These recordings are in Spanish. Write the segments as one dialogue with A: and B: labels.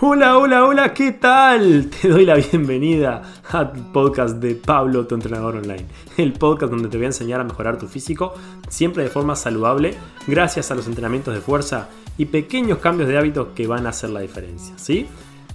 A: Hola, hola, hola, ¿qué tal? Te doy la bienvenida al podcast de Pablo, tu entrenador online. El podcast donde te voy a enseñar a mejorar tu físico, siempre de forma saludable, gracias a los entrenamientos de fuerza y pequeños cambios de hábitos que van a hacer la diferencia, ¿sí?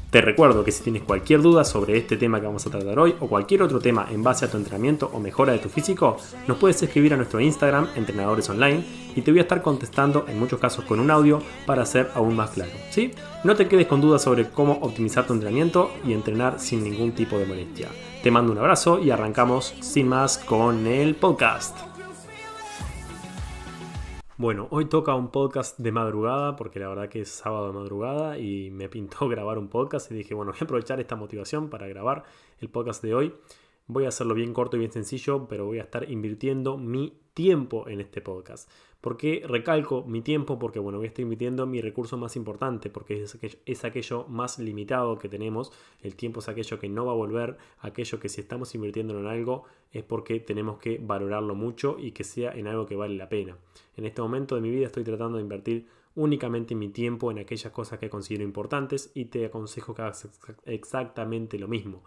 A: Te recuerdo que si tienes cualquier duda sobre este tema que vamos a tratar hoy o cualquier otro tema en base a tu entrenamiento o mejora de tu físico, nos puedes escribir a nuestro Instagram, entrenadores online, y te voy a estar contestando en muchos casos con un audio para ser aún más claro. ¿sí? No te quedes con dudas sobre cómo optimizar tu entrenamiento y entrenar sin ningún tipo de molestia. Te mando un abrazo y arrancamos sin más con el podcast. Bueno, hoy toca un podcast de madrugada, porque la verdad que es sábado de madrugada y me pintó grabar un podcast y dije, bueno, voy a aprovechar esta motivación para grabar el podcast de hoy. Voy a hacerlo bien corto y bien sencillo, pero voy a estar invirtiendo mi tiempo en este podcast. ¿Por qué recalco mi tiempo? Porque bueno, voy a estar invirtiendo mi recurso más importante, porque es aquello, es aquello más limitado que tenemos. El tiempo es aquello que no va a volver, aquello que si estamos invirtiendo en algo es porque tenemos que valorarlo mucho y que sea en algo que vale la pena. En este momento de mi vida estoy tratando de invertir únicamente mi tiempo en aquellas cosas que considero importantes y te aconsejo que hagas exactamente lo mismo.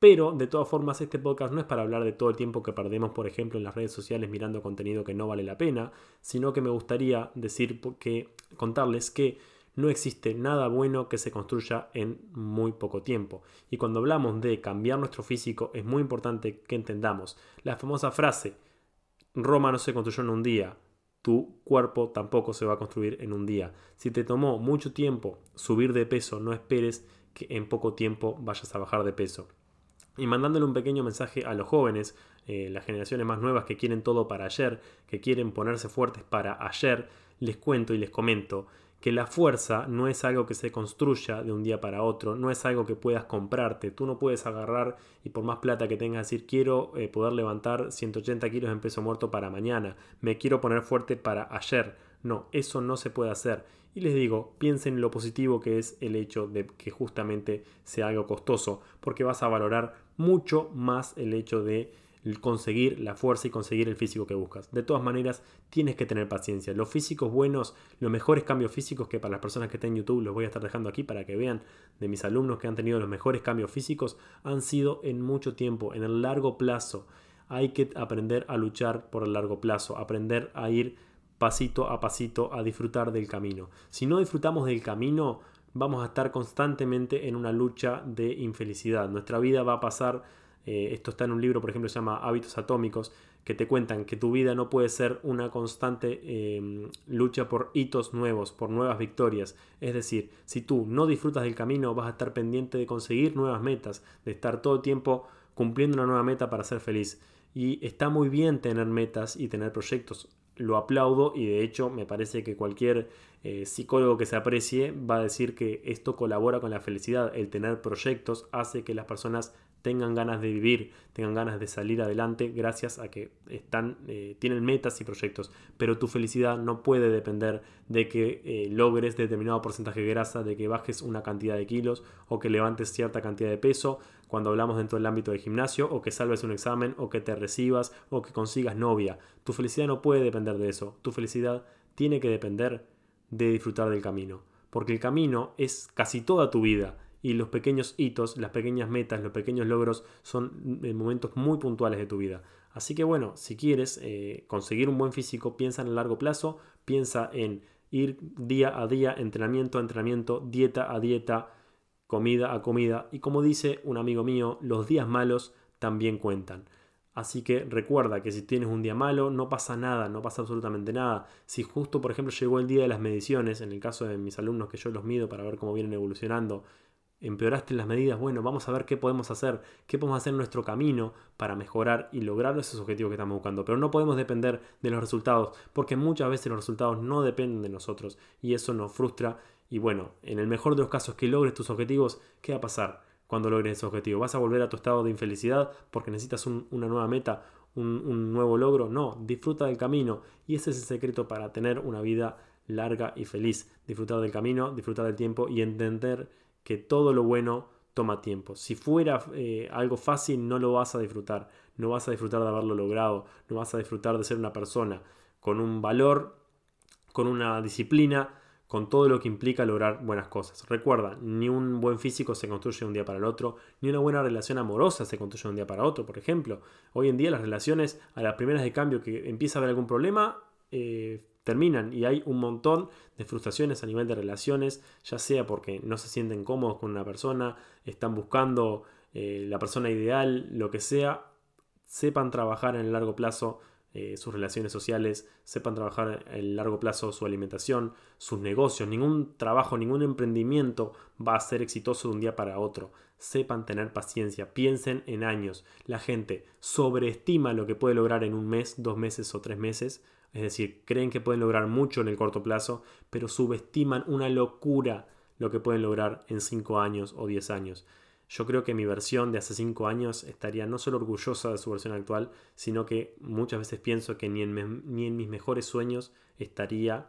A: Pero de todas formas este podcast no es para hablar de todo el tiempo que perdemos, por ejemplo, en las redes sociales mirando contenido que no vale la pena, sino que me gustaría decir que contarles que no existe nada bueno que se construya en muy poco tiempo. Y cuando hablamos de cambiar nuestro físico, es muy importante que entendamos la famosa frase, Roma no se construyó en un día, tu cuerpo tampoco se va a construir en un día. Si te tomó mucho tiempo subir de peso, no esperes que en poco tiempo vayas a bajar de peso y mandándole un pequeño mensaje a los jóvenes, eh, las generaciones más nuevas que quieren todo para ayer, que quieren ponerse fuertes para ayer, les cuento y les comento que la fuerza no es algo que se construya de un día para otro, no es algo que puedas comprarte, tú no puedes agarrar y por más plata que tengas decir quiero eh, poder levantar 180 kilos en peso muerto para mañana, me quiero poner fuerte para ayer, no, eso no se puede hacer. Y les digo, piensen en lo positivo que es el hecho de que justamente sea algo costoso, porque vas a valorar mucho más el hecho de conseguir la fuerza y conseguir el físico que buscas. De todas maneras, tienes que tener paciencia. Los físicos buenos, los mejores cambios físicos que para las personas que estén en YouTube los voy a estar dejando aquí para que vean de mis alumnos que han tenido los mejores cambios físicos, han sido en mucho tiempo, en el largo plazo. Hay que aprender a luchar por el largo plazo, aprender a ir pasito a pasito a disfrutar del camino. Si no disfrutamos del camino, vamos a estar constantemente en una lucha de infelicidad. Nuestra vida va a pasar, eh, esto está en un libro, por ejemplo, se llama Hábitos Atómicos, que te cuentan que tu vida no puede ser una constante em, lucha por hitos nuevos, por nuevas victorias. Es decir, si tú no disfrutas del camino, vas a estar pendiente de conseguir nuevas metas, de estar todo el tiempo cumpliendo una nueva meta para ser feliz. Y está muy bien tener metas y tener proyectos lo aplaudo y de hecho me parece que cualquier eh, psicólogo que se aprecie va a decir que esto colabora con la felicidad. El tener proyectos hace que las personas tengan ganas de vivir, tengan ganas de salir adelante gracias a que están, eh, tienen metas y proyectos. Pero tu felicidad no puede depender de que eh, logres determinado porcentaje de grasa, de que bajes una cantidad de kilos o que levantes cierta cantidad de peso cuando hablamos dentro del ámbito del gimnasio o que salves un examen o que te recibas o que consigas novia. Tu felicidad no puede depender de eso. Tu felicidad tiene que depender de disfrutar del camino. Porque el camino es casi toda tu vida y los pequeños hitos, las pequeñas metas, los pequeños logros son eh, momentos muy puntuales de tu vida. Así que bueno, si quieres eh, conseguir un buen físico, piensa en el largo plazo, piensa en ir día a día, entrenamiento a entrenamiento, dieta a dieta, comida a comida y como dice un amigo mío, los días malos también cuentan. Así que recuerda que si tienes un día malo no pasa nada, no pasa absolutamente nada. Si justo por ejemplo llegó el día de las mediciones, en el caso de mis alumnos que yo los mido para ver cómo vienen evolucionando, empeoraste las medidas, bueno, vamos a ver qué podemos hacer, qué podemos hacer en nuestro camino para mejorar y lograr esos objetivos que estamos buscando. Pero no podemos depender de los resultados, porque muchas veces los resultados no dependen de nosotros y eso nos frustra. Y bueno, en el mejor de los casos que logres tus objetivos, ¿qué va a pasar cuando logres ese objetivo? ¿Vas a volver a tu estado de infelicidad porque necesitas una nueva meta, un, un nuevo logro? No, disfruta del camino y ese es el secreto para tener una vida larga y feliz. Disfrutar del camino, disfrutar del tiempo y entender que todo lo bueno toma tiempo. Si fuera eh, algo fácil, no lo vas a disfrutar. No vas a disfrutar de haberlo logrado. No vas a disfrutar de ser una persona con un valor, con una disciplina, con todo lo que implica lograr buenas cosas. Recuerda, ni un buen físico se construye un día para el otro, ni una buena relación amorosa se construye un día para otro, por ejemplo. Hoy en día las relaciones, a las primeras de cambio que empieza a haber algún problema, eh, terminan y hay un montón de frustraciones a nivel de relaciones, ya sea porque no se sienten cómodos con una persona, están buscando eh, la persona ideal, lo que sea, sepan trabajar en el largo plazo eh, sus relaciones sociales, sepan trabajar en el largo plazo su alimentación, sus negocios, ningún trabajo, ningún emprendimiento va a ser exitoso de un día para otro. Sepan tener paciencia, piensen en años. La gente sobreestima lo que puede lograr en un mes, dos meses o tres meses es decir, creen que pueden lograr mucho en el corto plazo, pero subestiman una locura lo que pueden lograr en 5 años o 10 años. Yo creo que mi versión de hace 5 años estaría no solo orgullosa de su versión actual, sino que muchas veces pienso que ni en, ni en mis mejores sueños estaría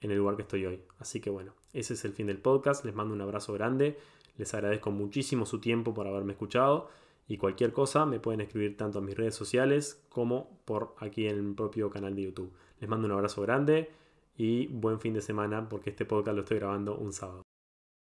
A: en el lugar que estoy hoy. Así que bueno, ese es el fin del podcast. Les mando un abrazo grande. Les agradezco muchísimo su tiempo por haberme escuchado. Y cualquier cosa me pueden escribir tanto en mis redes sociales como por aquí en el propio canal de YouTube. Les mando un abrazo grande y buen fin de semana porque este podcast lo estoy grabando un sábado.